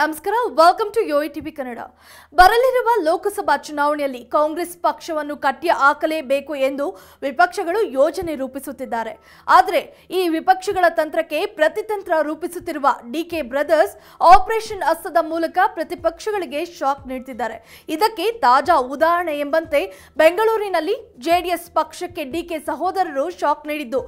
ನಮಸ್ಕಾರ welcome to ಯೋಇ TV Kannada ಬರಲಿರುವ ಲೋಕಸಭಾ ಚುನಾವಣೆಯಲ್ಲಿ ಕಾಂಗ್ರೆಸ್ ಪಕ್ಷವನ್ನು ಕಟ್ಟಿ ಹಾಕಲೇಬೇಕು ಎಂದು ವಿಪಕ್ಷಗಳು ಯೋಜನೆ ರೂಪಿಸುತ್ತಿದ್ದಾರೆ ಆದರೆ ಈ ವಿಪಕ್ಷಗಳ ತಂತ್ರಕ್ಕೆ ಪ್ರತಿತಂತ್ರ ರೂಪಿಸುತ್ತಿರುವ ಡಿಕೆ ಬ್ರದರ್ಸ್ ಆಪರೇಷನ್ ಅಸ್ತದ ಮೂಲಕ ಪ್ರತಿಪಕ್ಷಗಳಿಗೆ ಶಾಕ್ ನೀಡುತ್ತಿದ್ದಾರೆ ಇದಕ್ಕೆ ತಾಜಾ ಉದಾಹರಣೆ ಎಂಬಂತೆ ಬೆಂಗಳೂರಿನಲ್ಲಿ ಜೆಡಿಎಸ್ ಪಕ್ಷಕ್ಕೆ ಡಿಕೆ ಸಹೋದರರು ಶಾಕ್ ನೀಡಿದ್ದು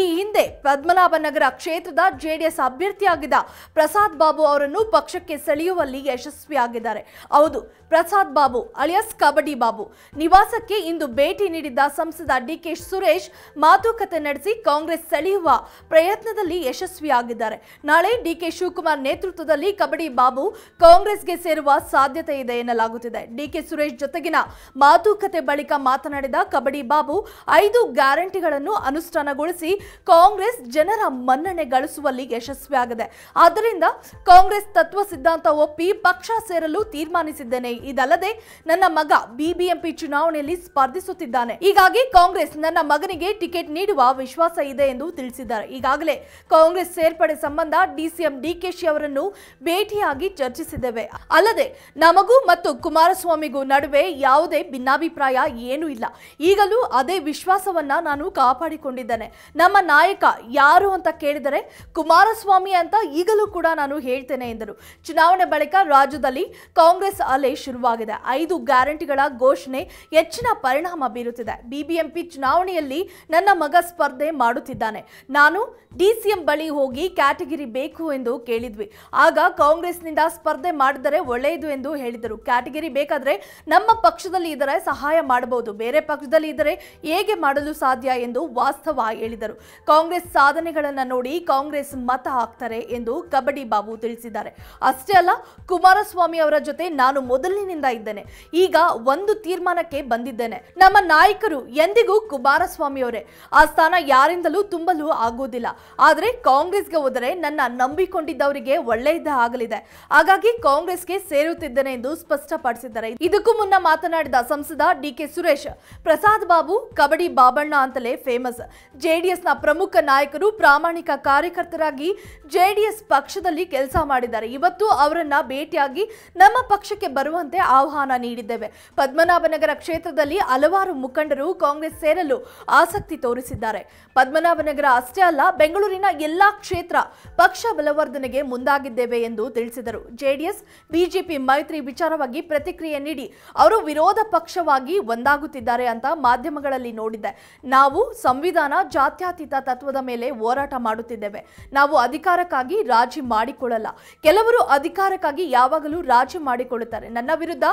ಈ ಹಿಂದೆ ಪದ್ಮನಾಭನಗರ ಕ್ಷೇತ್ರದ ಜೆಡಿಎಸ್ ಅಭ್ಯರ್ಥಿಯಾಗಿದ್ದ ಪ್ರಸಾದ್ ಬಾಬು ಅವರನ್ನು ಪಕ್ಷಕ್ಕೆ ಸೆಳೆಯುವಲ್ಲಿ ಯಶಸ್ವಿಯಾಗಿದ್ದಾರೆ ಹೌದು ಪ್ರಸಾದ್ ಬಾಬು ಅಳಿಯಸ್ ಕಬಡ್ಡಿ ಬಾಬು ನಿವಾಸಕ್ಕೆ ಇಂದು ಭೇಟಿ ನೀಡಿದ್ದ ಸಂಸದ ಡಿಕೆ ಸುರೇಶ್ ಮಾತುಕತೆ ನಡೆಸಿ ಕಾಂಗ್ರೆಸ್ ಸೆಳೆಯುವ ಪ್ರಯತ್ನದಲ್ಲಿ ಯಶಸ್ವಿಯಾಗಿದ್ದಾರೆ ನಾಳೆ ಡಿಕೆ ಶಿವಕುಮಾರ್ ನೇತೃತ್ವದಲ್ಲಿ ಕಬಡ್ಡಿ ಬಾಬು ಕಾಂಗ್ರೆಸ್ಗೆ ಸೇರುವ ಸಾಧ್ಯತೆ ಇದೆ ಎನ್ನಲಾಗುತ್ತಿದೆ ಡಿಕೆ ಸುರೇಶ್ ಜೊತೆಗಿನ ಮಾತುಕತೆ ಬಳಿಕ ಮಾತನಾಡಿದ ಕಬಡ್ಡಿ ಬಾಬು ಐದು ಗ್ಯಾರಂಟಿಗಳನ್ನು ಅನುಷ್ಠಾನಗೊಳಿಸಿ ಕಾಂಗ್ರೆಸ್ ಜನರ ಮನ್ನಣೆ ಗಳಿಸುವಲ್ಲಿ ಯಶಸ್ವಿಯಾಗಿದೆ ಆದ್ದರಿಂದ ಕಾಂಗ್ರೆಸ್ ತತ್ವ ಸಿದ್ಧ ಅಂತ ಒಪ್ಪಿ ಪಕ್ಷ ಸೇರಲು ತೀರ್ಮಾನಿಸಿದ್ದೇನೆ ಇದಲ್ಲದೆ ನನ್ನ ಮಗ ಬಿಬಿಎಂಪಿ ಚುನಾವಣೆಯಲ್ಲಿ ಸ್ಪರ್ಧಿಸುತ್ತಿದ್ದಾನೆ ಹೀಗಾಗಿ ಕಾಂಗ್ರೆಸ್ ನನ್ನ ಮಗನಿಗೆ ಟಿಕೆಟ್ ನೀಡುವ ವಿಶ್ವಾಸ ಇದೆ ಎಂದು ತಿಳಿಸಿದ್ದಾರೆ ಈಗಾಗಲೇ ಕಾಂಗ್ರೆಸ್ ಸೇರ್ಪಡೆ ಸಂಬಂಧ ಡಿಸಿಎಂ ಡಿಕೆಶಿ ಅವರನ್ನು ಭೇಟಿಯಾಗಿ ಚರ್ಚಿಸಿದ್ದೇವೆ ಅಲ್ಲದೆ ನಮಗೂ ಮತ್ತು ಕುಮಾರಸ್ವಾಮಿಗೂ ನಡುವೆ ಯಾವುದೇ ಭಿನ್ನಾಭಿಪ್ರಾಯ ಏನೂ ಇಲ್ಲ ಈಗಲೂ ಅದೇ ವಿಶ್ವಾಸವನ್ನ ನಾನು ಕಾಪಾಡಿಕೊಂಡಿದ್ದೇನೆ ನಮ್ಮ ನಾಯಕ ಯಾರು ಅಂತ ಕೇಳಿದರೆ ಕುಮಾರಸ್ವಾಮಿ ಅಂತ ಈಗಲೂ ಕೂಡ ನಾನು ಹೇಳ್ತೇನೆ ಎಂದರು ಚುನಾವಣೆ ಬಳಿಕ ರಾಜ್ಯದಲ್ಲಿ ಕಾಂಗ್ರೆಸ್ ಅಲೆ ಶುರುವಾಗಿದೆ ಐದು ಗ್ಯಾರಂಟಿಗಳ ಘೋಷಣೆ ಹೆಚ್ಚಿನ ಪರಿಣಾಮ ಬೀರುತ್ತಿದೆ ಬಿಬಿಎಂಪಿ ಚುನಾವಣೆಯಲ್ಲಿ ನನ್ನ ಮಗ ಸ್ಪರ್ಧೆ ಮಾಡುತ್ತಿದ್ದಾನೆ ನಾನು ಡಿಸಿಎಂ ಬಳಿ ಹೋಗಿ ಕ್ಯಾಟಗಿರಿ ಬೇಕು ಎಂದು ಕೇಳಿದ್ವಿ ಆಗ ಕಾಂಗ್ರೆಸ್ನಿಂದ ಸ್ಪರ್ಧೆ ಮಾಡಿದರೆ ಒಳ್ಳೆಯದು ಎಂದು ಹೇಳಿದರು ಕ್ಯಾಟಗಿರಿ ಬೇಕಾದರೆ ನಮ್ಮ ಪಕ್ಷದಲ್ಲಿ ಇದ್ದರೆ ಸಹಾಯ ಮಾಡಬಹುದು ಬೇರೆ ಪಕ್ಷದಲ್ಲಿ ಇದ್ದರೆ ಹೇಗೆ ಮಾಡಲು ಸಾಧ್ಯ ಎಂದು ವಾಸ್ತವ ಹೇಳಿದರು ಕಾಂಗ್ರೆಸ್ ಸಾಧನೆಗಳನ್ನು ನೋಡಿ ಕಾಂಗ್ರೆಸ್ ಮತ ಹಾಕ್ತಾರೆ ಎಂದು ಕಬಡ್ಡಿ ಬಾಬು ತಿಳಿಸಿದ್ದಾರೆ ಅಷ್ಟೇ ಅಲ್ಲ ಕುಮಾರಸ್ವಾಮಿ ಅವರ ಜೊತೆ ನಾನು ಮೊದಲಿನಿಂದ ಇದ್ದೇನೆ ಈಗ ಒಂದು ತೀರ್ಮಾನಕ್ಕೆ ಬಂದಿದ್ದೇನೆ ನಮ್ಮ ನಾಯಕರು ಎಂದಿಗೂ ಕುಮಾರಸ್ವಾಮಿ ಅವರೇ ಆ ಸ್ಥಾನ ಯಾರಿಂದಲೂ ತುಂಬಲು ಆಗೋದಿಲ್ಲ ಆದರೆ ಕಾಂಗ್ರೆಸ್ಗೆ ಹೋದರೆ ನನ್ನ ನಂಬಿಕೊಂಡಿದ್ದವರಿಗೆ ಒಳ್ಳೆಯದ ಆಗಲಿದೆ ಹಾಗಾಗಿ ಕಾಂಗ್ರೆಸ್ಗೆ ಸೇರುತ್ತಿದ್ದೇನೆ ಎಂದು ಸ್ಪಷ್ಟಪಡಿಸಿದ್ದಾರೆ ಇದಕ್ಕೂ ಮುನ್ನ ಮಾತನಾಡಿದ ಸಂಸದ ಡಿ ಕೆ ಸುರೇಶ್ ಪ್ರಸಾದ್ ಬಾಬು ಕಬಡ್ಡಿ ಬಾಬಣ್ಣ ಅಂತಲೇ ಫೇಮಸ್ ಜೆಡಿಎಸ್ ನ ಪ್ರಮುಖ ನಾಯಕರು ಪ್ರಾಮಾಣಿಕ ಕಾರ್ಯಕರ್ತರಾಗಿ ಜೆಡಿಎಸ್ ಪಕ್ಷದಲ್ಲಿ ಕೆಲಸ ಮಾಡಿದ್ದಾರೆ ಇವತ್ತು ಅವರನ್ನ ಭೇಟಿಯಾಗಿ ನಮ್ಮ ಪಕ್ಷಕ್ಕೆ ಬರುವಂತೆ ಆಹ್ವಾನ ನೀಡಿದ್ದೇವೆ ಪದ್ಮನಾಭನಗರ ಕ್ಷೇತ್ರದಲ್ಲಿ ಹಲವಾರು ಮುಖಂಡರು ಕಾಂಗ್ರೆಸ್ ಸೇರಲು ಆಸಕ್ತಿ ತೋರಿಸಿದ್ದಾರೆ ಪದ್ಮನಾಭನಗರ ಅಷ್ಟೇ ಅಲ್ಲ ಬೆಂಗಳೂರಿನ ಎಲ್ಲಾ ಕ್ಷೇತ್ರ ಪಕ್ಷ ಬಲವರ್ಧನೆಗೆ ಮುಂದಾಗಿದ್ದೇವೆ ಎಂದು ತಿಳಿಸಿದರು ಜೆಡಿಎಸ್ ಬಿಜೆಪಿ ಮೈತ್ರಿ ವಿಚಾರವಾಗಿ ಪ್ರತಿಕ್ರಿಯೆ ನೀಡಿ ಅವರು ವಿರೋಧ ಪಕ್ಷವಾಗಿ ಒಂದಾಗುತ್ತಿದ್ದಾರೆ ಅಂತ ಮಾಧ್ಯಮಗಳಲ್ಲಿ ನೋಡಿದ್ದೆ ನಾವು ಸಂವಿಧಾನ ಜಾತ್ಯಾತೀತ ತತ್ವದ ಮೇಲೆ ಹೋರಾಟ ಮಾಡುತ್ತಿದ್ದೇವೆ ನಾವು ಅಧಿಕಾರಕ್ಕಾಗಿ ರಾಜಿ ಮಾಡಿಕೊಳ್ಳಲ್ಲ ಕೆಲವರು ಅಧಿಕಾರಕ್ಕಾಗಿ ಯಾವಾಗಲೂ ರಾಜಿ ಮಾಡಿಕೊಳ್ಳುತ್ತಾರೆ ನನ್ನ ವಿರುದ್ಧ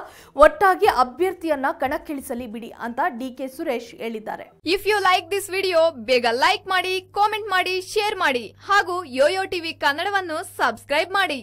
ಒಟ್ಟಾಗಿ ಅಭ್ಯರ್ಥಿಯನ್ನ ಕಣಕ್ಕಿಳಿಸಲಿ ಬಿಡಿ ಅಂತ ಡಿ ಕೆ ಸುರೇಶ್ ಹೇಳಿದ್ದಾರೆ if you like this video ಬೇಗ ಲೈಕ್ ಮಾಡಿ ಕಾಮೆಂಟ್ ಮಾಡಿ ಶೇರ್ ಮಾಡಿ ಹಾಗೂ ಯೋಯೋ ಟಿವಿ ಕನ್ನಡವನ್ನು ಸಬ್ಸ್ಕ್ರೈಬ್ ಮಾಡಿ